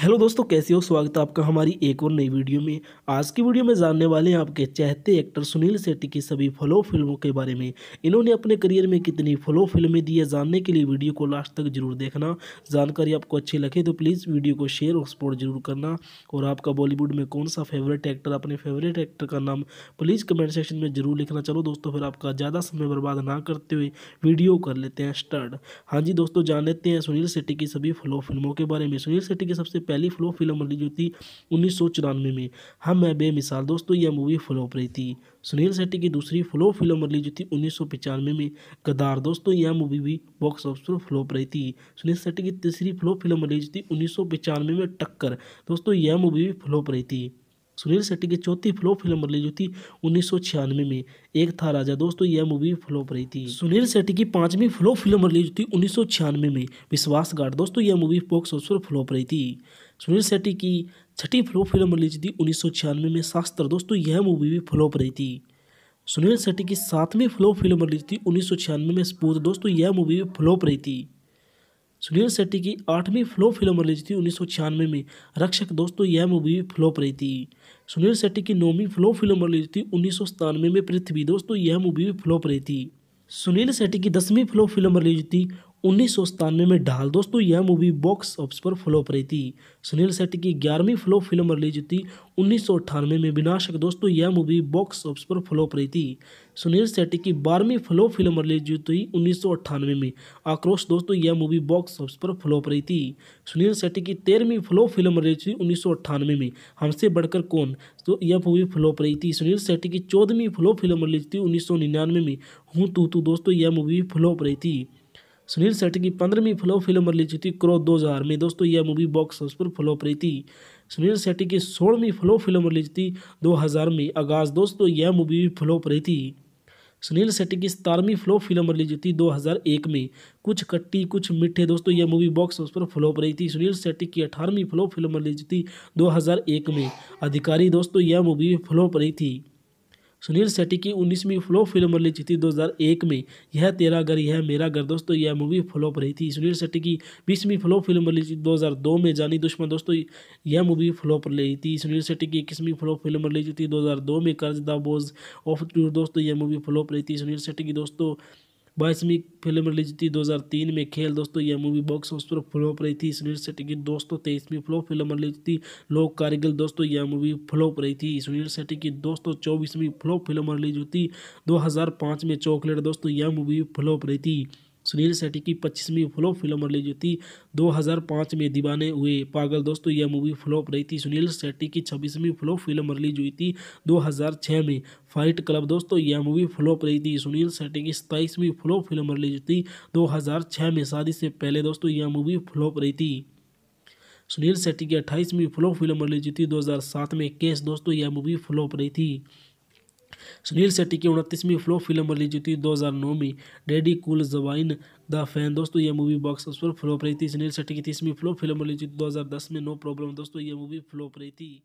hello दोस्तों कैसे हो स्वागत है आपका हमारी एक और नई वीडियो में आज की वीडियो में जानने वाले हैं आपके चहते एक्टर सुनील शेट्टी की सभी फलो फिल्मों के बारे में इन्होंने अपने करियर में कितनी फलो फिल्में दी है जानने के लिए वीडियो को लास्ट तक जरूर देखना जानकारी आपको अच्छी लगे तो प्लीज़ वीडियो को शेयर और सपोर्ट जरूर करना और आपका बॉलीवुड में कौन सा फेवरेट एक्टर अपने फेवरेट एक्टर का नाम प्लीज़ कमेंट सेक्शन में जरूर लिखना चलो दोस्तों फिर आपका ज़्यादा समय बर्बाद ना करते हुए वीडियो कर लेते हैं स्टार्ट हाँ जी दोस्तों जान लेते हैं सुनील शेट्टी की सभी फलो फिल्मों के बारे में सुनील शेट्टी की सबसे पहली फ्लॉप फिल्म रिलीज हुई थी उन्नीस में हम हाँ, है बेमिसाल दोस्तों तो यह मूवी फ्लॉप रही थी सुनील शेट्टी की दूसरी फ्लो फिल्म रिलीज हुई थी उन्नीस में गदार दोस्तों तो यह मूवी भी बॉक्स ऑफिस पर फ्लॉप रही थी सुनील शेट्टी की तीसरी फ्लो फिल्म रिलीज थी उन्नीस में टक्कर दोस्तों तो यह मूवी भी फ्लॉप रही थी सुनील शेट्टी की चौथी फ्लॉप फिल्म रिलीज हुई थी उन्नीस में एक था राजा दोस्तों तो यह मूवी फ्लॉप रही थी सुनील शेट्टी की पांचवी फ्लॉप फिल्म रिलीज हुई थी उन्नीस में विश्वासघाट दोस्तों तो यह मूवी बॉक्स ऑफिस पर फ्लॉप रही थी सुनील शेट्टी की छठी फ्लॉप फिल्म रिलीज थी उन्नीस में शास्त्र दोस्तों तो यह मूवी भी फ्लॉप रही थी सुनील शेट्टी की सातवीं फ्लॉप फिल्म रिलीज थी उन्नीस में स्पूत दोस्तों यह मूवी भी फ्लॉप रही थी सुनील शेट्टी की आठवीं फ्लो फिल्म रिलीज थी उन्नीस में रक्षक दोस्तों यह मूवी फ्लॉप रही थी सुनील शेट्टी की नौवीं फ्लो फिल्म रिलीज थी उन्नीस में पृथ्वी दोस्तों यह मूवी फ्लॉप रही थी सुनील शेट्टी की दसवीं फ्लो फिल्म रिलीज थी उन्नीस में ढाल दोस्तों यह मूवी बॉक्स ऑफिस पर फ्लॉप रही थी सुनील शेट्टी की ग्यारहवीं फ्लॉप फिल्म रिलीज हुई थी उन्नीस में विनाशक दोस्तों यह मूवी बॉक्स ऑफिस पर फ्लॉप रही थी सुनील शेट्टी की बारहवीं फ्लॉप फिल्म रिलीज हुई थी उन्नीस में आक्रोश दोस्तों यह मूवी बॉक्स ऑफिस पर फ्लॉप रही थी सुनील शेट्टी की तेरहवीं फ्लॉप फिल्म रिलीज हुई उन्नीस में हमसे बढ़कर कौन तो यह मूवी फ्लॉप रही थी सुनील शेट्टी की चौदहवीं फ्लॉप फिल्म रिलीज थी उन्नीस में हूँ तू तू दोस्तों यह मूवी फ्लॉप रही थी सुनील शेट्टी की पंद्रहवीं फ्लो फिल्म रिलीज हुई थी क्रो दो हज़ार में दोस्तों यह मूवी बॉक्स हाउस पर फ्लॉप रही थी सुनील शेट्टी की सोलहवीं फ्लो फिल्म रिलीज थी दो हज़ार में आगाज दोस्तों यह मूवी भी फ्लॉप रही थी सुनील शेट्टी की सतारवीं फ्लो फिल्म रिलीज हुई थी 2001 में कुछ कट्टी कुछ मिठे दोस्तों यह मूवी बॉक्स हाउस पर फ्लॉप रही थी सुनील शेट्टी की अठारहवीं फ्लो फिल्म रिलीज दो थी एक में अधिकारी दोस्तों यह मूवी भी फ्लॉप रही थी सुनील शेट्टी की उन्नीसवीं फ्लो फिल्म रिलीज थी 2001 में यह तेरा घर यह मेरा घर दोस्तों यह मूवी फ्लॉप रही थी सुनील शेट्टी की बीसवीं फ्लो फिल्म रिलीज दो में जानी दुश्मन दोस्तों यह मूवी फ्लॉप रही थी सुनील शेट्टी की इक्कीसवीं फ्लो फिल्म रिलीज थी दो में कर्ज द बोज ऑफ टूर दोस्तों यह मूवी फ्लॉप रही थी सुनील शेट्टी की दोस्तों बाईसवीं फिल्म रिलीज थी 2003 में खेल दोस्तों यह मूवी बॉक्स ऑफिस पर फ्लॉप रही थी सुनील शेट्टी की दोस्तों तेईसवीं फ्लॉप फिल्म रिलीज थी लोक कारीगर दोस्तों यह मूवी फ्लॉप रही थी सुनील शेट्टी की दोस्तों चौबीसवीं फ्लॉप फिल्म रिलीज हुई थी दो में चॉकलेट दोस्तों यह मूवी फ्लॉप रही थी सुनील शेट्टी की पच्चीसवीं फ्लो फिल्म रिलीज हुई थी पाँच में दीवाने हुए पागल दोस्तों यह मूवी फ्लॉप रही थी सुनील शेट्टी की छब्बीसवीं फ्लो फिल्म रिलीज हुई थी 2006 में फाइट क्लब दोस्तों यह मूवी फ्लॉप रही थी सुनील शेट्टी की सत्ताईसवीं फ्लो फिल्म रिलीज हुई थी 2006 में शादी से पहले दोस्तों यह मूवी फ्लॉप रही थी सुनील शेट्टी की अट्ठाईसवीं फ्लो फिल्म रिलीज हुई थी सात में केस दोस्तों यह मूवी फ्लॉप रही थी सुनील शेट्टी की उनतीसवीं फ्लो फिल्म रिलीज हुई थी दो हजार नौ में डेडी कुल जवाइन द फैन दोस्तों ये मूवी बॉक्स ऑफिस पर फ्लॉप रही थी सुनील शेट्टी की तीसवीं फ्लो फिल्म रिलीज हुई थी दस में नो प्रॉब्लम दोस्तों ये मूवी फ्लॉप रही थी